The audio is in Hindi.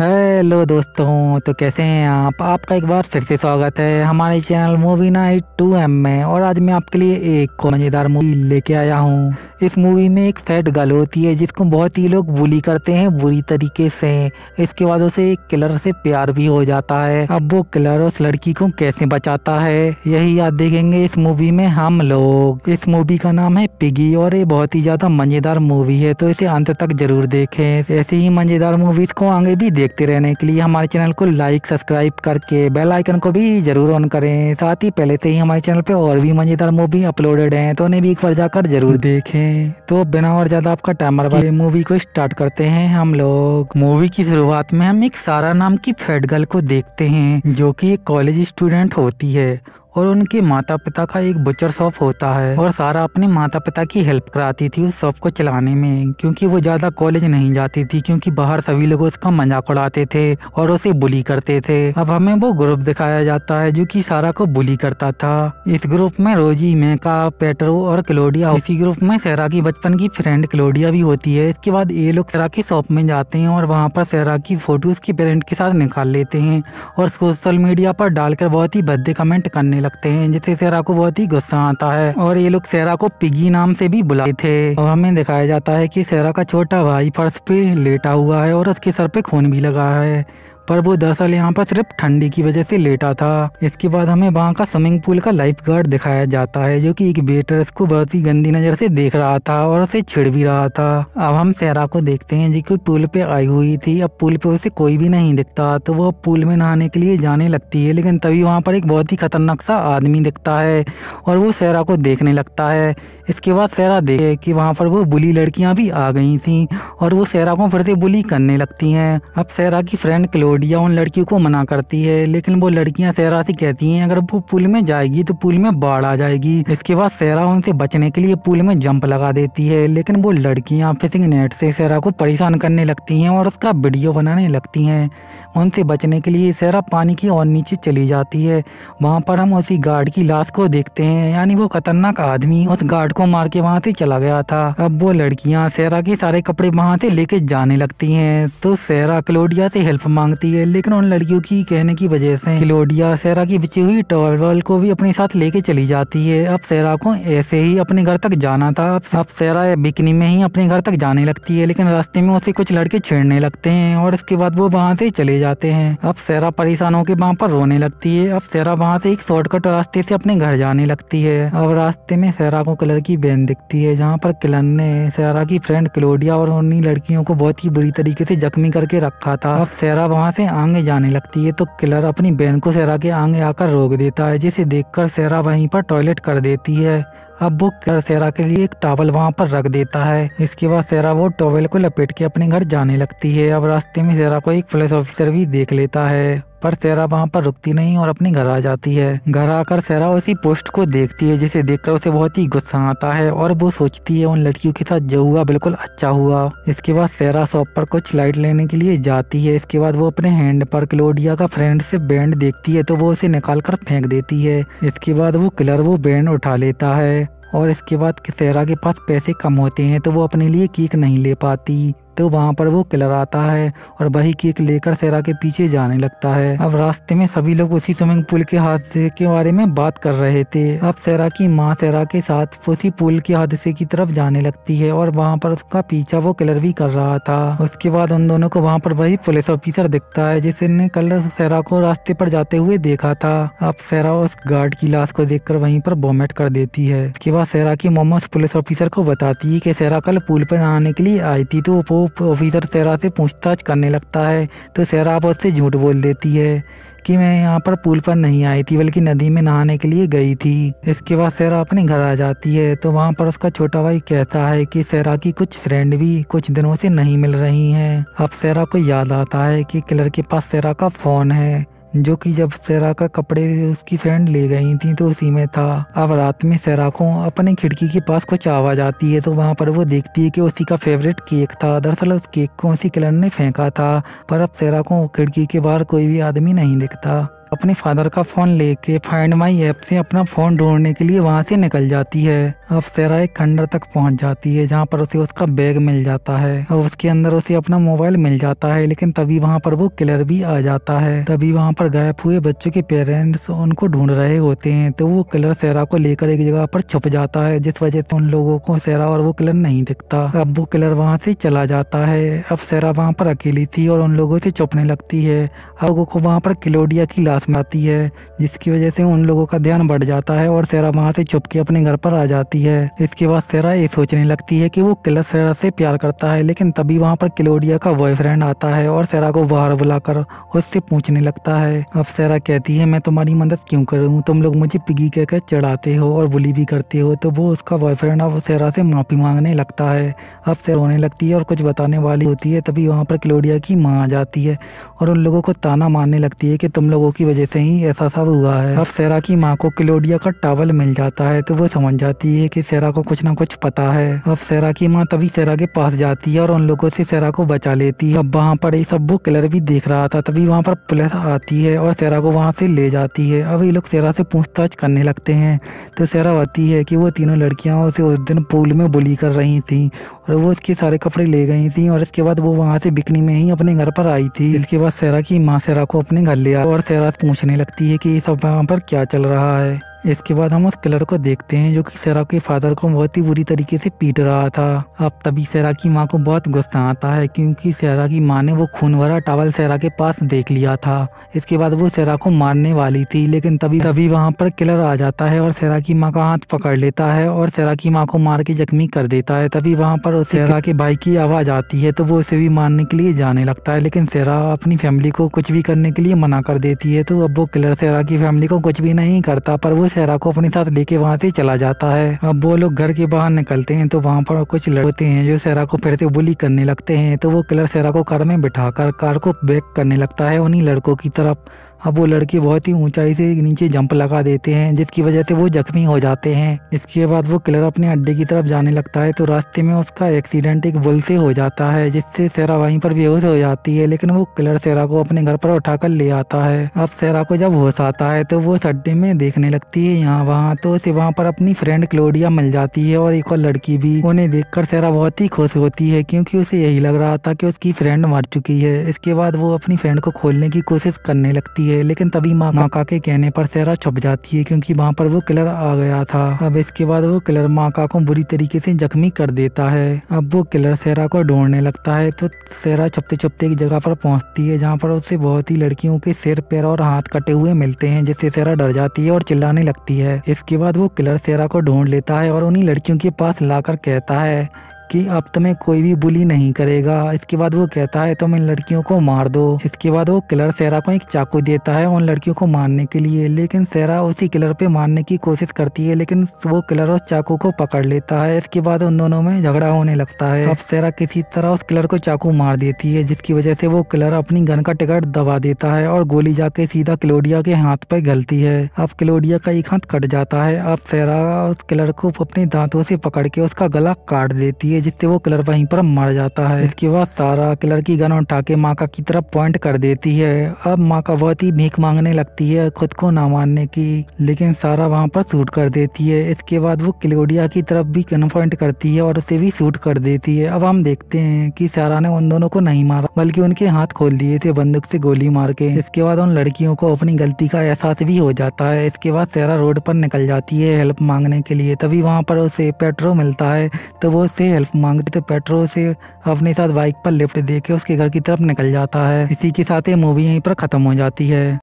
हेलो दोस्तों तो कैसे हैं आप आपका एक बार फिर से स्वागत है हमारे चैनल मूवी नाइट टू एम में और आज मैं आपके लिए एक मज़ेदार मूवी लेके आया हूँ इस मूवी में एक फैट गर्ल होती है जिसको बहुत ही लोग बुली करते हैं बुरी तरीके से इसके बाद उसे एक किलर से प्यार भी हो जाता है अब वो किलर उस लड़की को कैसे बचाता है यही आप देखेंगे इस मूवी में हम लोग इस मूवी का नाम है पिगी और ये बहुत ही ज़्यादा मज़ेदार मूवी है तो इसे अंत तक जरूर देखें ऐसी ही मज़ेदार मूवीज़ को आगे भी देख देखते रहने के लिए हमारे चैनल को लाइक सब्सक्राइब करके बेल आइकन को भी जरूर ऑन करें साथ ही पहले से ही हमारे चैनल पे और भी मज़ेदार मूवी अपलोडेड हैं तो उन्हें भी एक बार जाकर जरूर देखें तो बिना और ज़्यादा आपका टाइमर वाले मूवी को स्टार्ट करते हैं हम लोग मूवी की शुरुआत में हम एक सारा नाम की फेड गर्ल को देखते हैं जो की एक कॉलेज स्टूडेंट होती है और उनके माता पिता का एक बुचर शॉप होता है और सारा अपने माता पिता की हेल्प कराती थी उस शॉप को चलाने में क्योंकि वो ज्यादा कॉलेज नहीं जाती थी क्योंकि बाहर सभी लोग उसका मजाक उड़ाते थे और उसे बुली करते थे अब हमें वो ग्रुप दिखाया जाता है जो की सारा को बुली करता था इस ग्रुप में रोजी मेका पेट्रो और क्लोडिया इसी ग्रुप में सहरा की बचपन की फ्रेंड क्लोडिया भी होती है इसके बाद ये लोग सहरा की शॉप में जाते हैं और वहाँ पर सहरा की फोटो उसकी पेरेंट के साथ निकाल लेते हैं और सोशल मीडिया पर डालकर बहुत ही बद्दे कमेंट करने लगते लगते हैं जिससे सेरा को बहुत ही गुस्सा आता है और ये लोग सेरा को पिगी नाम से भी बुलाए थे और हमें दिखाया जाता है की सेरा का छोटा भाई फर्श पे लेटा हुआ है और उसके सर पे खून भी लगा है पर वो दरअसल यहाँ पर सिर्फ ठंडी की वजह से लेटा था इसके बाद हमें वहाँ का स्विमिंग पूल का लाइफ गार्ड दिखाया जाता है जो की एक वेटर इसको बहुत ही गंदी नजर से देख रहा था और उसे छिड़ भी रहा था अब हम सहरा को देखते हैं जी कोई पुल पे आई हुई थी अब पुल पे उसे कोई भी नहीं दिखता तो वो पुल में नहाने के लिए जाने लगती है लेकिन तभी वहाँ पर एक बहुत ही खतरनाक सा आदमी दिखता है और वो सहरा को देखने लगता है इसके बाद सहरा देखे कि वहाँ पर वो बुली लड़कियाँ भी आ गई थी और वो सहरा को फिर से बुली करने लगती हैं अब सहरा की फ्रेंड क्लोड गुड़िया उन लड़की को मना करती है लेकिन वो लड़कियां सहरा से कहती हैं अगर वो पुल में जाएगी तो पुल में बाढ़ आ जाएगी इसके बाद सहरा उनसे बचने के लिए पुल में जंप लगा देती है लेकिन वो लड़कियां फिशिंग नेट से सहरा को परेशान करने लगती हैं और उसका वीडियो बनाने लगती हैं उनसे बचने के लिए सेरा पानी की और नीचे चली जाती है वहाँ पर हम उसी गार्ड की लाश को देखते हैं यानी वो खतरनाक आदमी उस गार्ड को मार के वहाँ से चला गया था अब वो लड़कियाँ सेरा के सारे कपड़े वहाँ से लेके जाने लगती हैं तो सेरा क्लोडिया से हेल्प मांगती है लेकिन उन लड़कियों की कहने की वजह से क्लोडिया सेरा की बिछी हुई टॉवल को भी अपने साथ लेके चली जाती है अब सेरा को ऐसे ही अपने घर तक जाना था अब सेरा बिकनी में ही अपने घर तक जाने लगती है लेकिन रास्ते में उसे कुछ लड़के छेड़ने लगते हैं और उसके बाद वो वहाँ से चले जाते जाते हैं अब सेरा परेशान होकर वहाँ पर रोने लगती है अब सेरा वहाँ से एक शॉर्टकट रास्ते से अपने घर जाने लगती है अब रास्ते में सेरा को कलर की बहन दिखती है जहाँ पर किलन ने सेरा की फ्रेंड क्लोडिया और उन्हीं लड़कियों को बहुत ही बुरी तरीके से जख्मी करके रखा था अब सेरा वहाँ से आगे जाने लगती है तो किलर अपनी बहन को सेरा के आगे आकर रोक देता है जिसे देखकर सेरा वहीं पर टॉयलेट कर देती है अब वो सेरा के लिए एक टॉवल वहाँ पर रख देता है इसके बाद सेरा वो टॉवल को लपेट के अपने घर जाने लगती है अब रास्ते में सेरा को एक पुलिस ऑफिसर भी देख लेता है पर सेरा वहाँ पर रुकती नहीं और अपने घर आ जाती है घर आकर सेरा उसी पोस्ट को देखती है जिसे देखकर उसे बहुत ही गुस्सा आता है और वो सोचती है उन लड़कियों के साथ जो हुआ बिल्कुल अच्छा हुआ इसके बाद सेरा शॉप पर कुछ लाइट लेने के लिए जाती है इसके बाद वो अपने हैंड पर क्लोडिया का फ्रेंड से बैंड देखती है तो वो उसे निकाल कर फेंक देती है इसके बाद वो किलर वो बैंड उठा लेता है और इसके बाद सेरा के पास पैसे कम होते हैं तो वो अपने लिए केक नहीं ले पाती तो वहाँ पर वो आता है और वही केक लेकर सेरा के पीछे जाने लगता है अब रास्ते में सभी लोग उसी स्विमिंग पूल के हादसे के बारे में बात कर रहे थे अब सेरा की माँ सेरा के साथ उसी पुल के हादसे की तरफ जाने लगती है और वहाँ पर उसका पीछा वो किलर भी कर रहा था उसके बाद उन दोनों को वहाँ पर वही पुलिस ऑफिसर दिखता है जिसने कल सेरा को रास्ते पर जाते हुए देखा था अब सेरा उस गार्ड की लाश को कर वहीं पर वॉमिट कर देती है उसके बाद सेरा की मोमो पुलिस ऑफिसर को बताती है कि सेरा कल पुल पर आने के लिए आई थी तो वो ऑफिसर सहरा से पूछताछ करने लगता है तो सहरा उससे झूठ बोल देती है कि मैं यहाँ पर पुल पर नहीं आई थी बल्कि नदी में नहाने के लिए गई थी इसके बाद सहरा अपने घर आ जाती है तो वहाँ पर उसका छोटा भाई कहता है कि सहरा की कुछ फ्रेंड भी कुछ दिनों से नहीं मिल रही हैं अब सहरा को याद आता है कि किलर के पास सहरा का फ़ोन है जो कि जब सैरा का कपड़े उसकी फ्रेंड ले गई थी तो उसी में था अब रात में सैरा को अपने खिड़की के पास कुछ आवाज आती है तो वहाँ पर वो देखती है कि उसी का फेवरेट केक था दरअसल उस केक को उसी किलन ने फेंका था पर अब सैरा को खिड़की के बाहर कोई भी आदमी नहीं दिखता अपने फादर का फ़ोन लेके फाइंड माई ऐप से अपना फ़ोन ढूंढने के लिए वहाँ से निकल जाती है अब सेरा एक खंडर तक पहुँच जाती है जहाँ पर उसे उसका बैग मिल जाता है और उसके अंदर उसे अपना मोबाइल मिल जाता है लेकिन तभी वहाँ पर वो किलर भी आ जाता है तभी वहाँ पर गायब हुए बच्चों के पेरेंट्स उनको ढूंढ रहे होते हैं तो वो किलर सेरा को लेकर एक जगह पर छुप जाता है जिस वजह से उन लोगों को सेरा और वो किलर नहीं दिखता अब वो किलर वहाँ से चला जाता है अब सेरा वहाँ पर अकेली थी और उन लोगों से छुपने लगती है अब वो वहाँ पर किलोडिया की लाश पास में आती है जिसकी वजह से उन लोगों का ध्यान बढ़ जाता है और सेरा वहाँ से चुपके के अपने घर पर आ जाती है इसके बाद सेरा ये सोचने लगती है कि वो किलर सेरा से प्यार करता है लेकिन तभी वहाँ पर क्लोडिया का बॉयफ्रेंड आता है और सेरा को बाहर बुलाकर उससे पूछने लगता है अब सेरा कहती है मैं तुम्हारी मदद क्यों करूँ तुम लोग मुझे पिगी कहकर चढ़ाते हो और बुली भी करते हो तो वो उसका बॉयफ्रेंड अब सेरा से माफ़ी मांगने लगता है अब से रोने लगती है और कुछ बताने वाली होती है तभी वहाँ पर क्लोडिया की माँ आ जाती है और उन लोगों को ताना मारने लगती है कि तुम लोगों की वजह से ही ऐसा सब हुआ है अब सेरा की माँ को क्लोडिया का टावल मिल जाता है तो वो समझ जाती है कि सेरा को कुछ ना कुछ पता है अब सेरा की माँ तभी सेरा के पास जाती है और उन लोगों से सेरा को बचा लेती है अब वहाँ पर सब वो किलर भी देख रहा था तभी वहाँ पर पुलिस आती है और सेरा को वहाँ से ले जाती है अब ये लोग सेरा से पूछताछ करने लगते हैं तो सेरा बताती है कि वो तीनों लड़कियाँ उसे उस दिन पूल में बुली कर रही थी और वो उसके सारे कपड़े ले गई थी और इसके बाद वो वहाँ से बिकनी में ही अपने घर पर आई थी इसके बाद सेरा की माँ सेरा को अपने घर ले आ और सेरा पूछने लगती है कि सब वहाँ पर क्या चल रहा है इसके बाद हम उस किलर को देखते हैं जो कि सेरा के फादर को बहुत ही बुरी तरीके से पीट रहा था अब तभी सरा की माँ को बहुत गुस्सा आता है क्योंकि सरा की माँ ने वो खून भरा टावल सरा के पास देख लिया था इसके बाद वो सरा को मारने वाली थी लेकिन तभी तभी वहाँ पर किलर आ जाता है और सेरा की माँ का हाथ पकड़ लेता है और सेरा की माँ को मार के जख्मी कर देता है तभी वहाँ पर सेरा के भाई की आवाज़ आती है तो वो उसे भी मारने के लिए जाने लगता है लेकिन सेरा अपनी फैमिली को कुछ भी करने के लिए मना कर देती है तो अब वो किलर सरा की फैमिली को कुछ भी नहीं करता पर वो सेहरा को अपने साथ लेके वहाँ से चला जाता है अब वो लोग घर के बाहर निकलते हैं तो वहाँ पर कुछ लड़ते हैं जो सेहरा को फिर से बुली करने लगते हैं तो वो किलर सेहरा को कार में बिठा कर कार को बैक करने लगता है उन्हीं लड़कों की तरफ अब वो लड़के बहुत ही ऊंचाई से नीचे जंप लगा देते हैं जिसकी वजह से वो जख्मी हो जाते हैं इसके बाद वो किलर अपने अड्डे की तरफ जाने लगता है तो रास्ते में उसका एक्सीडेंट एक बुल से हो जाता है जिससे सेरा वहीं पर बेहोश हो जाती है लेकिन वो किलर सेरा को अपने घर पर उठाकर ले आता है अब सेरा को जब होश आता है तो वो अड्डे में देखने लगती है यहाँ वहाँ तो उसे वहाँ पर अपनी फ्रेंड क्लोडिया मिल जाती है और एक और लड़की भी उन्हें देखकर सेरा बहुत ही खुश होती है क्योंकि उसे यही लग रहा था कि उसकी फ्रेंड मर चुकी है इसके बाद वो अपनी फ्रेंड को खोलने की कोशिश करने लगती है है लेकिन तभी माँ काका के कहने पर सहरा छुप जाती है क्योंकि वहाँ पर वो किलर आ गया था अब इसके बाद वो किलर माका को बुरी तरीके से जख्मी कर देता है अब वो किलर सेहरा को ढूंढने लगता है तो सेहरा छुपते छुपते एक जगह पर पहुँचती है जहाँ पर उसे बहुत ही लड़कियों के सिर पैर और हाथ कटे हुए मिलते हैं जिससे सेहरा डर जाती है और चिल्लाने लगती है इसके बाद वो किलर सेहरा को ढूंढ लेता है और उन्हीं लड़कियों के पास लाकर कहता है कि अब तुम्हें कोई भी बुली नहीं करेगा इसके बाद वो कहता है तुम इन लड़कियों को मार दो इसके बाद वो किलर सहरा को एक चाकू देता है उन लड़कियों को मारने के लिए लेकिन सहरा उसी किलर पे मारने की कोशिश करती है लेकिन वो किलर उस चाकू को पकड़ लेता है इसके बाद उन दोनों में झगड़ा होने लगता है अब सेरा किसी तरह उस किलर को चाकू मार देती है जिसकी वजह से वो किलर अपनी गन का टिकट दबा देता है और गोली जाके सीधा क्लोडिया के हाथ पे गलती है अब क्लोडिया का एक हाथ कट जाता है अब सहरा उस किलर को अपने दांतों से पकड़ के उसका गला काट देती है आगे देखते वो किलर वहीं पर मर जाता है इसके बाद सारा किलर की गन उठा के माँ का की तरफ पॉइंट कर देती है अब माँ का बहुत ही भीख मांगने लगती है खुद को ना मानने की लेकिन सारा वहाँ पर शूट कर देती है इसके बाद वो क्लोडिया की तरफ भी गन पॉइंट करती है और उसे भी शूट कर देती है अब हम देखते हैं कि सारा ने उन दोनों को नहीं मारा बल्कि उनके हाथ खोल दिए थे बंदूक से गोली मार के इसके बाद उन लड़कियों को अपनी गलती का एहसास भी हो जाता है इसके बाद सारा रोड पर निकल जाती है हेल्प मांगने के लिए तभी वहाँ पर उसे पेट्रो मिलता है तो वो उसे हेल्प हेल्प मांगते तो पेट्रो से अपने साथ बाइक पर लिफ्ट दे के उसके घर की तरफ निकल जाता है इसी के साथ ये मूवी यहीं पर खत्म हो जाती है